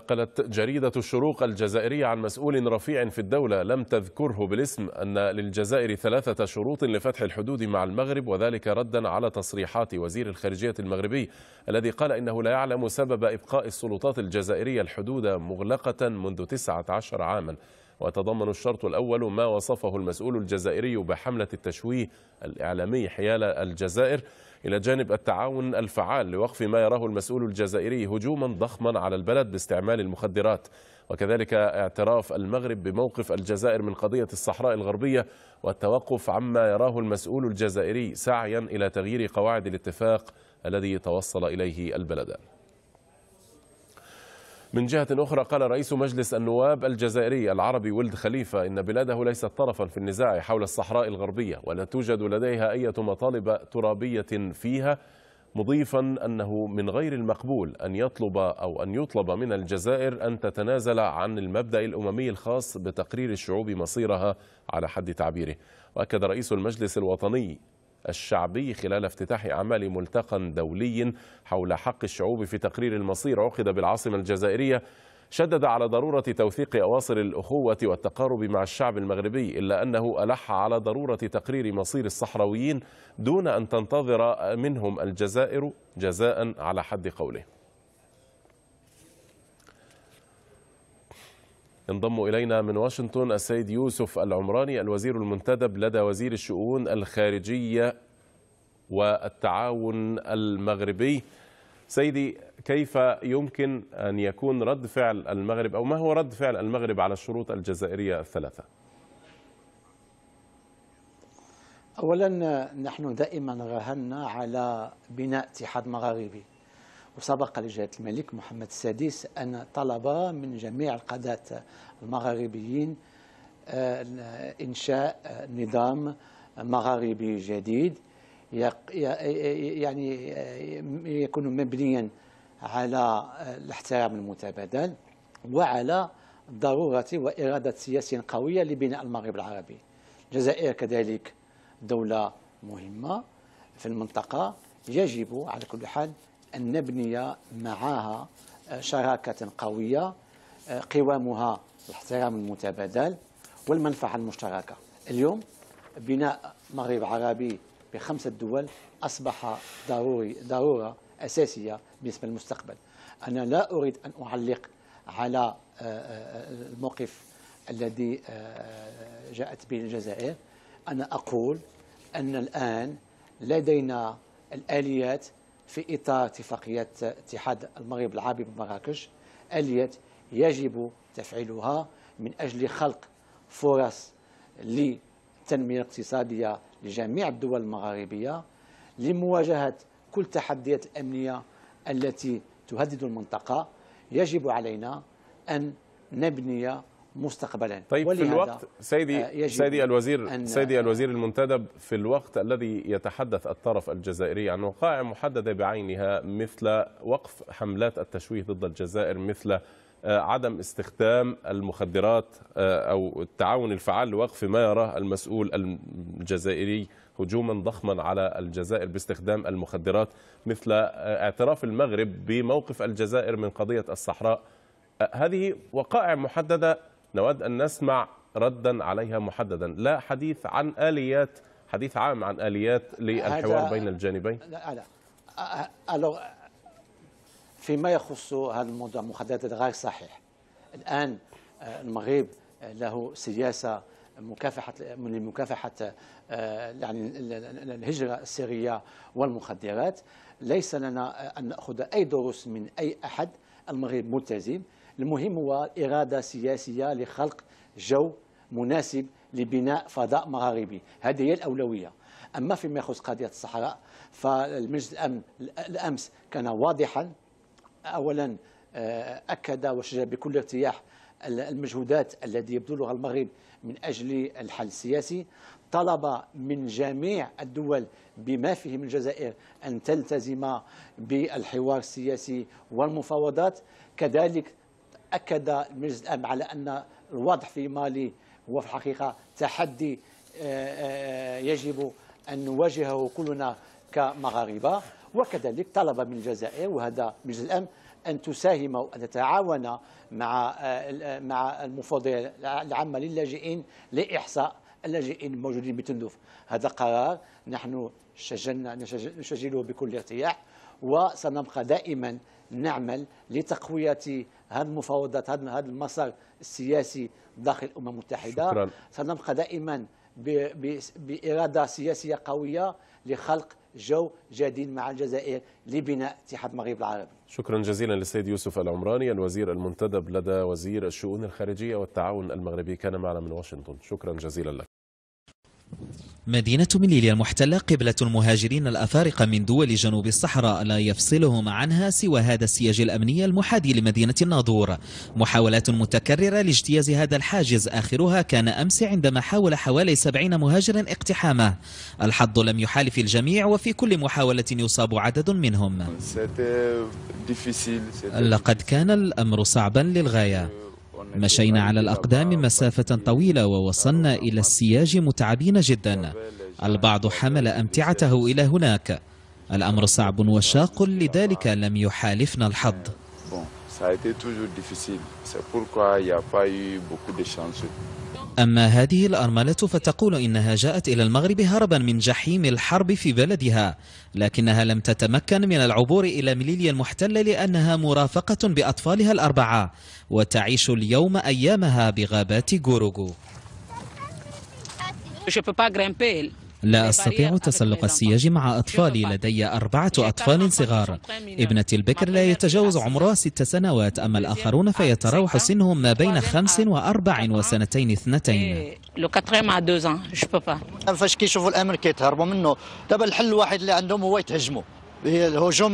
نقلت جريدة الشروق الجزائرية عن مسؤول رفيع في الدولة لم تذكره بالاسم أن للجزائر ثلاثة شروط لفتح الحدود مع المغرب وذلك ردا على تصريحات وزير الخارجية المغربي الذي قال إنه لا يعلم سبب إبقاء السلطات الجزائرية الحدود مغلقة منذ 19 عاما وتضمن الشرط الأول ما وصفه المسؤول الجزائري بحملة التشويه الإعلامي حيال الجزائر إلى جانب التعاون الفعال لوقف ما يراه المسؤول الجزائري هجوما ضخما على البلد باستعمال المخدرات وكذلك اعتراف المغرب بموقف الجزائر من قضية الصحراء الغربية والتوقف عما يراه المسؤول الجزائري سعيا إلى تغيير قواعد الاتفاق الذي توصل إليه البلدان من جهة أخرى قال رئيس مجلس النواب الجزائري العربي ولد خليفة إن بلاده ليست طرفا في النزاع حول الصحراء الغربية ولا توجد لديها أي مطالب ترابية فيها مضيفا أنه من غير المقبول أن يطلب أو أن يطلب من الجزائر أن تتنازل عن المبدأ الأممي الخاص بتقرير الشعوب مصيرها على حد تعبيره وأكد رئيس المجلس الوطني الشعبي خلال افتتاح أعمال ملتقى دولي حول حق الشعوب في تقرير المصير عقد بالعاصمة الجزائرية شدد على ضرورة توثيق أواصر الأخوة والتقارب مع الشعب المغربي إلا أنه ألح على ضرورة تقرير مصير الصحراويين دون أن تنتظر منهم الجزائر جزاء على حد قوله ينضم إلينا من واشنطن السيد يوسف العمراني الوزير المنتدب لدى وزير الشؤون الخارجية والتعاون المغربي سيدي كيف يمكن أن يكون رد فعل المغرب أو ما هو رد فعل المغرب على الشروط الجزائرية الثلاثة؟ أولا نحن دائما رهنا على بناء اتحاد مغاربي وسبق لجلاله الملك محمد السادس ان طلب من جميع القاده المغاربيين آه، انشاء نظام مغاربي جديد يعني آه، يكون مبنيا على آه، الاحترام المتبادل وعلى ضرورة وإرادة سياسية قوية لبناء المغرب العربي الجزائر كذلك دولة مهمة في المنطقة يجب على كل حال أن نبني معها آه، شراكة قوية آه، قوامها الاحترام المتبادل والمنفعة المشتركة اليوم بناء مغرب عربي بخمسة دول أصبح ضروري ضرورة أساسية بالنسبة للمستقبل أنا لا أريد أن أعلق على آه، الموقف الذي جاءت به الجزائر أنا أقول أن الآن لدينا الآليات في إطار اتفاقية اتحاد المغرب العربي بمراكش آليات يجب تفعيلها من أجل خلق فرص للتنمية الاقتصادية لجميع الدول المغاربية لمواجهة كل التحديات الأمنية التي تهدد المنطقة يجب علينا أن نبني مستقبلا طيب في الوقت سيدي آه، سيدي الوزير سيدي الوزير المنتدب في الوقت الذي يتحدث الطرف الجزائري عن وقائع محدده بعينها مثل وقف حملات التشويه ضد الجزائر مثل آه، عدم استخدام المخدرات آه، او التعاون الفعال لوقف ما يراه المسؤول الجزائري هجوما ضخما على الجزائر باستخدام المخدرات مثل اعتراف المغرب بموقف الجزائر من قضيه الصحراء هذه وقائع محدده نود أن نسمع ردا عليها محددا لا حديث عن آليات حديث عام عن آليات للحوار بين الجانبين لا لا فيما يخص هذا الموضوع محددا غير صحيح الآن آه، المغرب آه، له سياسة مكافحة من آه، يعني الهجرة السرية والمخدرات ليس لنا أن نأخذ أي دروس من أي أحد المغرب ملتزم المهم هو إرادة سياسية لخلق جو مناسب لبناء فضاء مغاربي هذه هي الأولوية أما فيما يخص قضية الصحراء فالمجلس الأمن الأمس كان واضحا أولا آه، أكد وشجع بكل ارتياح المجهودات التي يبذلها المغرب من أجل الحل السياسي طلب من جميع الدول بما فيهم الجزائر أن تلتزم بالحوار السياسي والمفاوضات كذلك أكد المجلس الأمن على أن الوضع في مالي هو في الحقيقة تحدي آه، آه، يجب أن نواجهه كلنا كمغاربة وكذلك طلب من الجزائر وهذا مجلس الأمن أن تساهم وأن تتعاون مع آه، مع المفوضية العامة للاجئين لإحصاء اللاجئين الموجودين بتندوف هذا قرار نحن شجلنا نشجله بكل ارتياح وسنبقى دائما نعمل لتقوية هذه المفاوضات هذا المسار السياسي داخل الأمم المتحدة شكرا. سنبقى دائما بإرادة سياسية قوية لخلق جو جديد مع الجزائر لبناء اتحاد المغرب العربي شكرا جزيلا للسيد يوسف العمراني الوزير المنتدب لدى وزير الشؤون الخارجية والتعاون المغربي كان معنا من واشنطن شكرا جزيلا لك مدينة مليليا المحتلة قبلة المهاجرين الأفارقة من دول جنوب الصحراء لا يفصلهم عنها سوى هذا السياج الأمني المحادي لمدينة الناظور محاولات متكررة لاجتياز هذا الحاجز آخرها كان أمس عندما حاول حوالي سبعين مهاجرا اقتحامه الحظ لم يحالف الجميع وفي كل محاولة يصاب عدد منهم لقد كان الأمر صعبا للغاية مشينا على الأقدام مسافة طويلة ووصلنا إلى السياج متعبين جدا البعض حمل أمتعته إلى هناك الأمر صعب وشاق لذلك لم يحالفنا الحظ ça a été toujours difficile. C'est pourquoi il n'y a pas eu beaucoup de أما هذه الأرملة فتقول إنها جاءت إلى المغرب هربا من جحيم الحرب في بلدها لكنها لم تتمكن من العبور إلى مليليا المحتلة لأنها مرافقة بأطفالها الأربعة وتعيش اليوم أيامها بغابات غوروغو لا أستطيع تسلق السياج مع أطفالي لدي أربعة أطفال صغار ابنتي البكر لا يتجاوز عمرها ست سنوات أما الآخرون فيتراوح سنهم ما بين خمس وأربع وسنتين اثنتين إيه، فاش كيشوفوا الأمر كيتهربوا منه دابا الحل الوحيد اللي عندهم هو يتهجموا الهجوم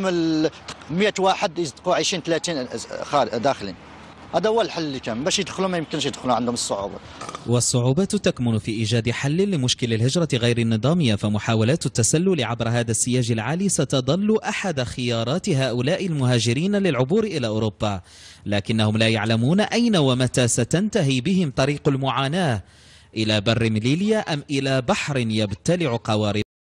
100 واحد يصدقوا 20 30 داخلين هذا هو الحل اللي كان باش يدخلوا ما يمكنش يدخلوا عندهم الصعوبة والصعوبات تكمن في إيجاد حل لمشكل الهجرة غير النظامية فمحاولات التسلل عبر هذا السياج العالي ستظل أحد خيارات هؤلاء المهاجرين للعبور إلى أوروبا لكنهم لا يعلمون أين ومتى ستنتهي بهم طريق المعاناة إلى بر مليليا أم إلى بحر يبتلع قوارب